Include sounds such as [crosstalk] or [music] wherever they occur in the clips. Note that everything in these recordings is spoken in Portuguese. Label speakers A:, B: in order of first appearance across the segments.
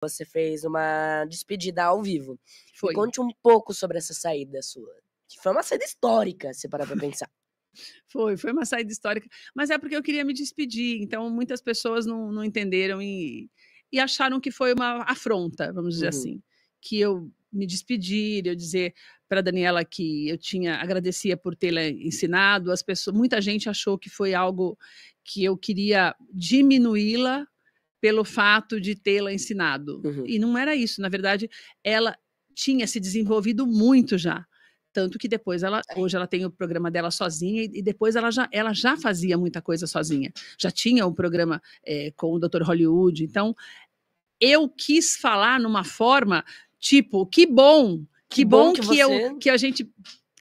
A: Você fez uma despedida ao vivo. Foi. Me conte um pouco sobre essa saída sua. Que foi uma saída histórica, se parar pra pensar.
B: Foi, foi uma saída histórica. Mas é porque eu queria me despedir, então muitas pessoas não, não entenderam e, e acharam que foi uma afronta, vamos dizer uhum. assim. Que eu me despedir, eu dizer para Daniela que eu tinha agradecia por tê-la ensinado, as pessoas, muita gente achou que foi algo que eu queria diminuí-la pelo fato de tê-la ensinado. Uhum. E não era isso. Na verdade, ela tinha se desenvolvido muito já. Tanto que depois ela, hoje ela tem o programa dela sozinha e, depois ela já, ela já fazia muita coisa sozinha. Já tinha o um programa é, com o Dr. Hollywood. Então, eu quis falar numa forma tipo, que bom, que, que bom, bom, que, que você... eu, que a gente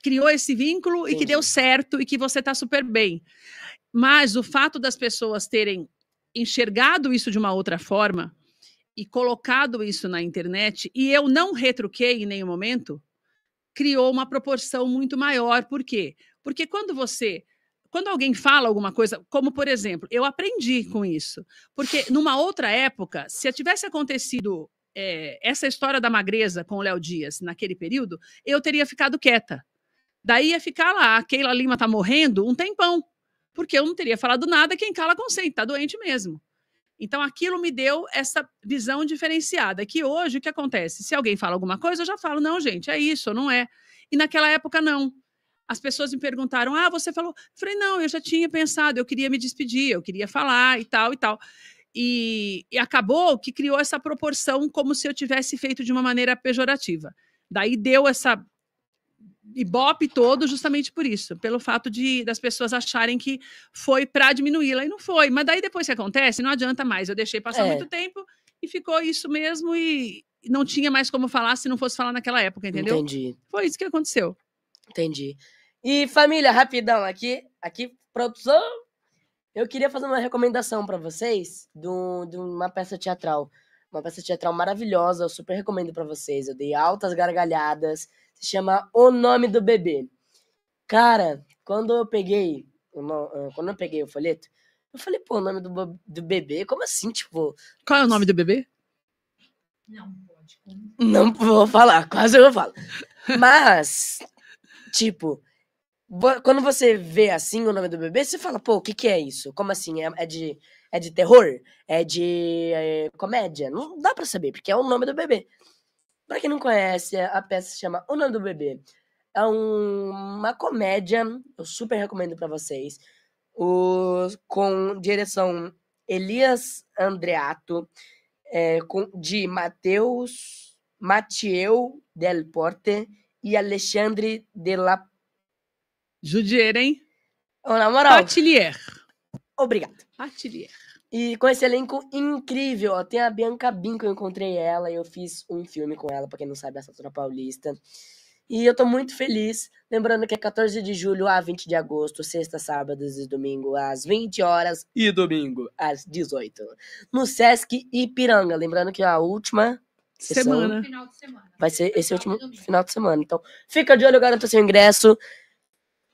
B: criou esse vínculo e que deu certo e que você está super bem. Mas o fato das pessoas terem enxergado isso de uma outra forma e colocado isso na internet, e eu não retruquei em nenhum momento, criou uma proporção muito maior. Por quê? Porque quando você. Quando alguém fala alguma coisa, como por exemplo, eu aprendi com isso. Porque numa outra época, se tivesse acontecido é, essa história da magreza com o Léo Dias naquele período, eu teria ficado quieta. Daí ia ficar lá, a Keila Lima tá morrendo um tempão porque eu não teria falado nada, quem cala consente, está doente mesmo. Então, aquilo me deu essa visão diferenciada, que hoje o que acontece? Se alguém fala alguma coisa, eu já falo, não, gente, é isso, não é. E naquela época, não. As pessoas me perguntaram, ah, você falou. Eu falei, não, eu já tinha pensado, eu queria me despedir, eu queria falar e tal e tal. E, e acabou que criou essa proporção como se eu tivesse feito de uma maneira pejorativa. Daí deu essa Ibope todo justamente por isso, pelo fato de das pessoas acharem que foi para diminuí-la e não foi. Mas daí depois que acontece, não adianta mais. Eu deixei passar é. muito tempo e ficou isso mesmo e não tinha mais como falar se não fosse falar naquela época, entendeu? Entendi. Foi isso que aconteceu.
A: Entendi. E família, rapidão aqui, aqui produção. Eu queria fazer uma recomendação para vocês de, um, de uma peça teatral uma peça teatral maravilhosa, eu super recomendo para vocês. Eu dei altas gargalhadas. Se chama O Nome do Bebê. Cara, quando eu peguei, eh, quando eu peguei o folheto, eu falei, pô, o nome do, do bebê? Como assim, tipo... Qual é o nome do bebê? Não pode. Não vou falar, quase eu falo. Mas, tipo, quando você vê assim o nome do bebê, você fala, pô, o que, que é isso? Como assim? É, é de, é de terror? É de é, comédia? Não dá para saber, porque é o nome do bebê. Para quem não conhece, a peça se chama O Nome do Bebê. É um, uma comédia, eu super recomendo para vocês, o, com direção Elias Andreato, é, com, de Mateus, Mateu Del Porte e Alexandre de La Judieira, hein? Ô, na moral. Atelier. Obrigado. Atelier. E com esse elenco incrível, ó, tem a Bianca Bin, que eu encontrei ela, e eu fiz um filme com ela, pra quem não sabe, a Satura Paulista. E eu tô muito feliz, lembrando que é 14 de julho a 20 de agosto, sexta, sábados e domingo às 20 horas e domingo às 18, no Sesc Ipiranga. Lembrando que a última semana,
B: sessão, semana.
A: vai ser esse final último final de semana. Então, fica de olho, garanta seu ingresso.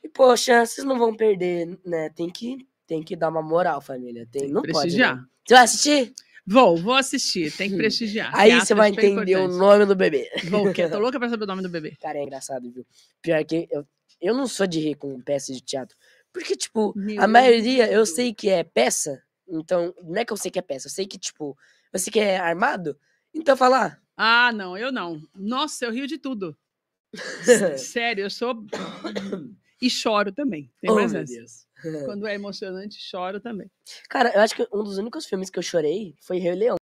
A: E, poxa, vocês não vão perder, né? Tem que, tem que dar uma moral, família. Tem, tem não prestigiar. pode. Né? Você vai assistir? Vou, vou assistir, tem que [laughs] prestigiar. Aí Teatro você vai entender importante. o nome do bebê. Vou, eu tô [laughs] louca pra saber o nome do bebê. Cara, é engraçado, viu? Pior que eu, eu não sou de rir com peça de teatro. Porque, tipo, Meu a maioria Deus. eu sei que é peça. Então, não é que eu sei que é peça, eu sei que, tipo, eu sei que é armado. Então, falar.
B: Ah, ah, não, eu não. Nossa, eu rio de tudo.
A: [laughs]
B: Sério, eu sou
A: e choro também. Tem oh, mais meu Deus. Quando
B: é emocionante, choro também.
A: Cara, eu acho que um dos únicos filmes que eu chorei foi Rei Leão.